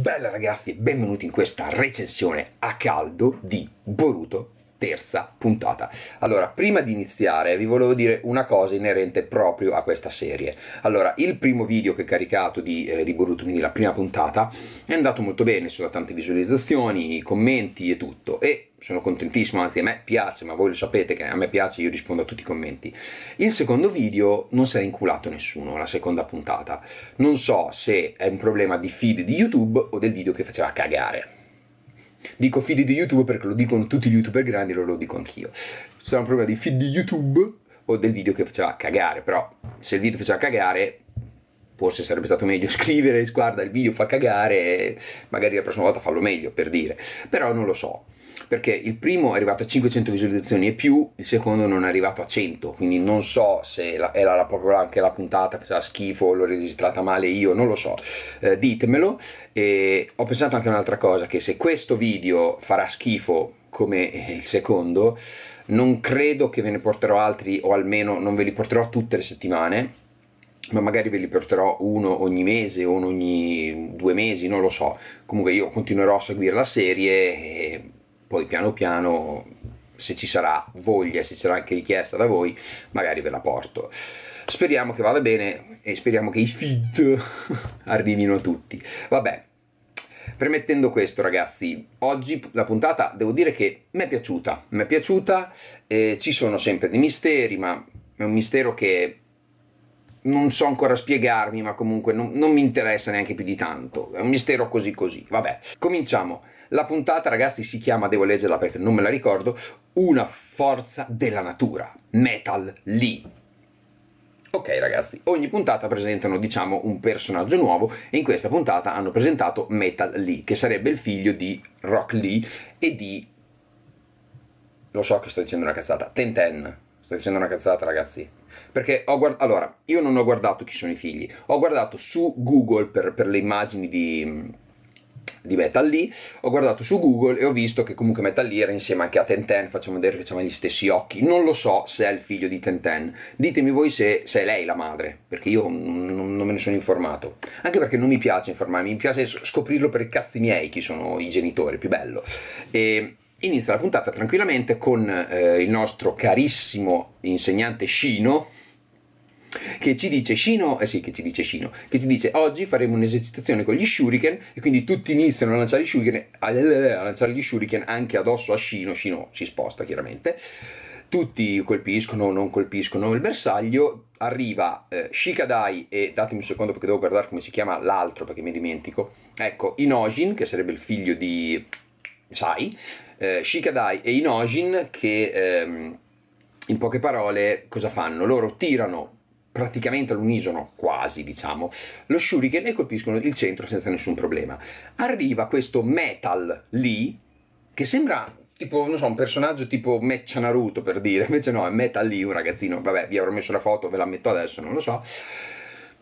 Bella ragazzi, benvenuti in questa recensione a caldo di Boruto terza puntata. Allora, prima di iniziare vi volevo dire una cosa inerente proprio a questa serie. Allora, il primo video che ho caricato di, eh, di Boruto, quindi la prima puntata, è andato molto bene, sono tante visualizzazioni, commenti e tutto, e sono contentissimo, anzi a me piace, ma voi lo sapete che a me piace, io rispondo a tutti i commenti. Il secondo video non si è inculato nessuno, la seconda puntata. Non so se è un problema di feed di YouTube o del video che faceva cagare Dico feed di YouTube perché lo dicono tutti gli youtuber grandi, allora lo dico anch'io. Sarà un problema di feed di YouTube o del video che faceva cagare, però se il video faceva cagare forse sarebbe stato meglio scrivere, guarda il video fa cagare, magari la prossima volta fallo meglio per dire, però non lo so, perché il primo è arrivato a 500 visualizzazioni e più, il secondo non è arrivato a 100, quindi non so se la, era la, proprio anche la puntata che faceva schifo, l'ho registrata male io, non lo so, eh, ditemelo, e ho pensato anche un'altra cosa, che se questo video farà schifo come il secondo, non credo che ve ne porterò altri o almeno non ve li porterò tutte le settimane ma magari ve li porterò uno ogni mese, uno ogni due mesi, non lo so. Comunque io continuerò a seguire la serie e poi piano piano, se ci sarà voglia, se ci sarà anche richiesta da voi, magari ve la porto. Speriamo che vada bene e speriamo che i feed arrivino a tutti. Vabbè, premettendo questo ragazzi oggi la puntata devo dire che mi è piaciuta mi è piaciuta eh, ci sono sempre dei misteri ma è un mistero che non so ancora spiegarmi, ma comunque non, non mi interessa neanche più di tanto. È un mistero così così. Vabbè, cominciamo. La puntata, ragazzi, si chiama, devo leggerla perché non me la ricordo, Una forza della natura, Metal Lee. Ok ragazzi, ogni puntata presentano diciamo un personaggio nuovo e in questa puntata hanno presentato Metal Lee, che sarebbe il figlio di Rock Lee e di... lo so che sto dicendo una cazzata, Ten Ten. Sto dicendo una cazzata, ragazzi. Perché ho guardato. Allora, io non ho guardato chi sono i figli, ho guardato su Google per, per le immagini di, di Metal Lee, ho guardato su Google e ho visto che comunque Metal Lee era insieme anche a Tenten, facciamo vedere che aveva gli stessi occhi, non lo so se è il figlio di Tenten, ditemi voi se, se è lei la madre, perché io non, non, me ne sono informato, anche perché non mi piace informarmi, mi piace scoprirlo per i cazzi miei chi sono i genitori, più bello. E Inizia la puntata tranquillamente con eh, il nostro carissimo insegnante Shino che ci dice Shino, eh sì, che ci dice Shino, che ci dice oggi faremo un'esercitazione con gli shuriken e quindi tutti iniziano a lanciare gli shuriken, a, lanciare gli shuriken anche addosso a Shino, Shino si sposta chiaramente, tutti colpiscono o non colpiscono il bersaglio, arriva eh, Shikadai e datemi un secondo perché devo guardare come si chiama l'altro perché mi dimentico, ecco Inojin che sarebbe il figlio di Sai, eh, Shikadai e Inojin che ehm, in poche parole cosa fanno? Loro tirano praticamente all'unisono, quasi diciamo, lo shuriken e colpiscono il centro senza nessun problema. Arriva questo metal lì che sembra tipo, non so, un personaggio tipo Mecha Naruto per dire, invece no, è metal lì un ragazzino, vabbè vi avrò messo la foto, ve la metto adesso, non lo so.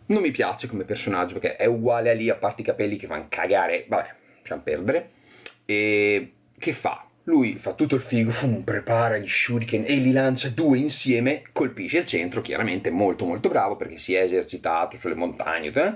Non mi piace come personaggio perché è uguale a lì, a parte i capelli che fanno cagare, vabbè, lasciamo perdere. E che fa? Lui fa tutto il figo, fum, prepara gli shuriken e li lancia due insieme, colpisce il centro, chiaramente molto molto bravo perché si è esercitato sulle montagne. Eh?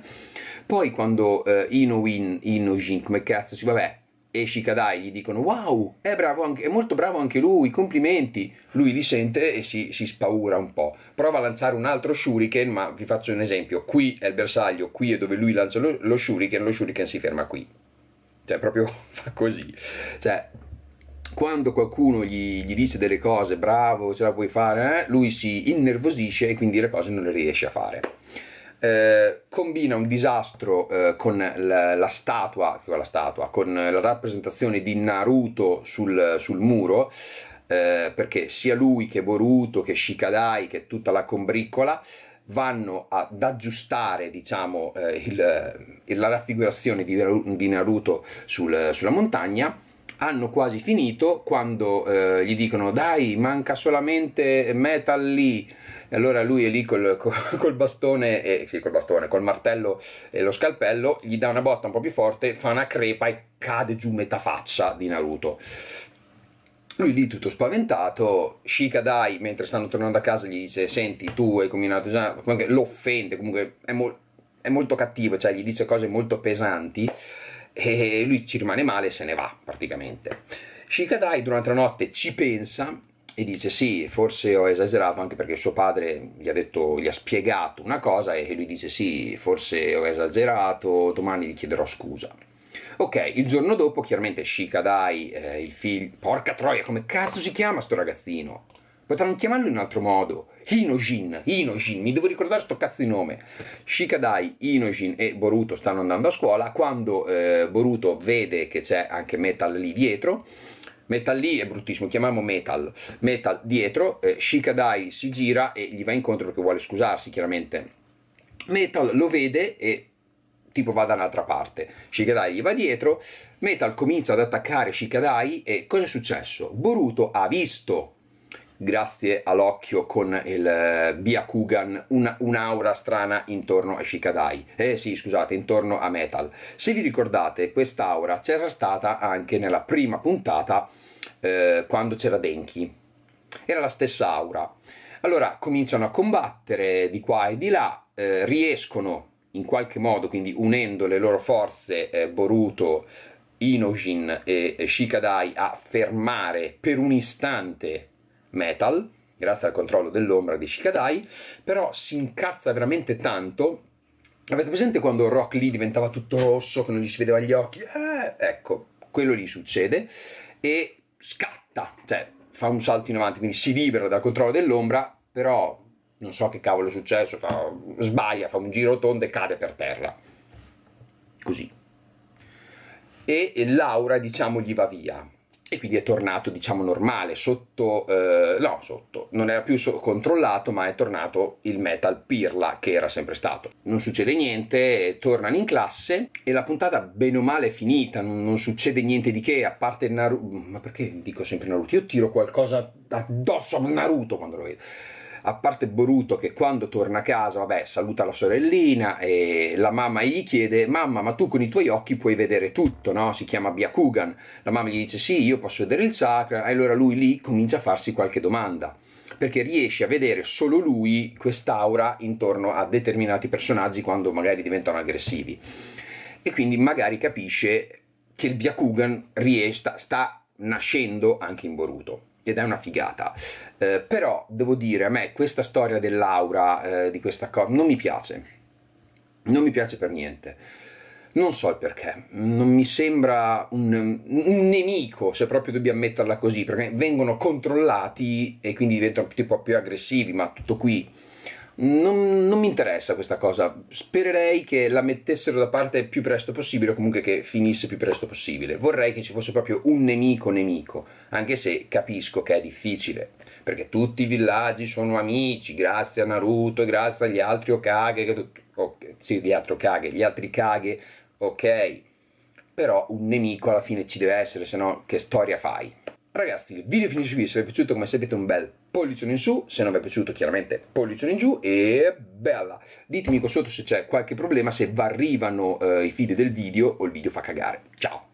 Poi quando eh, Inouin, Inojin, come cazzo si, vabbè, e Shikadai gli dicono wow, è, bravo anche, è molto bravo anche lui, complimenti. Lui li sente e si, si spaura un po'. Prova a lanciare un altro shuriken, ma vi faccio un esempio. Qui è il bersaglio, qui è dove lui lancia lo, lo shuriken, lo shuriken si ferma qui. Cioè proprio fa così. Cioè quando qualcuno gli, gli, dice delle cose, bravo, ce la puoi fare, eh? lui si innervosisce e quindi le cose non le riesce a fare. Eh, combina un disastro eh, con la, la, statua, la, statua, con la rappresentazione di Naruto sul, sul muro, eh, perché sia lui che Boruto, che Shikadai, che tutta la combriccola vanno ad aggiustare diciamo, eh, il, la raffigurazione di, di Naruto sul, sulla montagna hanno quasi finito quando eh, gli dicono dai manca solamente metal lì e allora lui è lì col, col, bastone, eh, sì col bastone, col martello e lo scalpello, gli dà una botta un po' più forte, fa una crepa e cade giù metà faccia di Naruto. Lui lì tutto spaventato, Shika Dai, mentre stanno tornando a casa, gli dice, senti, tu hai combinato già, lo offende, comunque è, mo- è molto cattivo, cioè gli dice cose molto pesanti, e lui ci rimane male e se ne va praticamente. Shikadai durante la notte ci pensa e dice sì, forse ho esagerato anche perché suo padre gli ha, detto, gli ha spiegato una cosa e lui dice sì, forse ho esagerato, domani gli chiederò scusa. Ok, il giorno dopo chiaramente Shikadai, eh, il figlio... Porca troia, come cazzo si chiama sto ragazzino? Potranno chiamarlo in un altro modo. Inojin, Inojin, mi devo ricordare sto cazzo di nome. Shikadai, Inojin e Boruto stanno andando a scuola, quando eh, Boruto vede che c'è anche Metal lì dietro, Metal lì è bruttissimo, chiamiamo Metal, Metal dietro, eh, Shikadai si gira e gli va incontro perché vuole scusarsi chiaramente. Metal lo vede e tipo va da un'altra parte. Shikadai gli va dietro, Metal comincia ad attaccare Shikadai e cosa è successo? Boruto ha visto grazie all'occhio con il eh, Byakugan una, un'aura strana intorno a Shikadai. Eh sì, scusate, intorno a Metal. Se vi ricordate, quest'aura c'era stata anche nella prima puntata eh, quando c'era Denki. Era la stessa aura. Allora cominciano a combattere di qua e di là, eh, riescono in qualche modo, quindi unendo le loro forze, eh, Boruto, Inojin e Shikadai a fermare per un istante metal, grazie al controllo dell'ombra di Shikadai, però si incazza veramente tanto. Avete presente quando Rock Lee diventava tutto rosso, che non gli si vedeva gli occhi? Eh, ecco, quello lì succede e scatta, cioè fa un salto in avanti, quindi si libera dal controllo dell'ombra, però non so che cavolo è successo, fa, sbaglia, fa un giro tondo e cade per terra. Così. E, e l'aura, diciamo, gli va via e quindi è tornato diciamo normale sotto eh, no sotto non era più so- controllato ma è tornato il metal pirla che era sempre stato non succede niente tornano in classe e la puntata bene o male è finita non, non succede niente di che a parte Naruto ma perché dico sempre Naruto io tiro qualcosa addosso a Naruto quando lo vedo a parte Boruto che quando torna a casa, vabbè, saluta la sorellina e la mamma gli chiede mamma ma tu con i tuoi occhi puoi vedere tutto, no? Si chiama Byakugan, la mamma gli dice sì io posso vedere il chakra e allora lui lì comincia a farsi qualche domanda perché riesce a vedere solo lui quest'aura intorno a determinati personaggi quando magari diventano aggressivi e quindi magari capisce che il Byakugan riesta, sta nascendo anche in Boruto ed è una figata. Eh, però devo dire, a me questa storia dell'aura eh, di questa cosa non mi piace. Non mi piace per niente. Non so il perché, non mi sembra un, un nemico, se proprio dobbiamo metterla così, perché vengono controllati e quindi diventano tipo più aggressivi, ma tutto qui non, non mi interessa questa cosa. Spererei che la mettessero da parte il più presto possibile, o comunque che finisse il più presto possibile. Vorrei che ci fosse proprio un nemico nemico, anche se capisco che è difficile perché tutti i villaggi sono amici, grazie a Naruto, grazie agli altri Okage, okay, sì, gli altri Okage, gli altri Kage, ok, però un nemico alla fine ci deve essere, se no che storia fai? Ragazzi, il video finisce qui, se vi è piaciuto come sapete un bel pollicione in su, se non vi è piaciuto chiaramente pollicione in giù e bella. Ditemi qua sotto se c'è qualche problema, se vi arrivano eh, i feed del video o il video fa cagare. Ciao!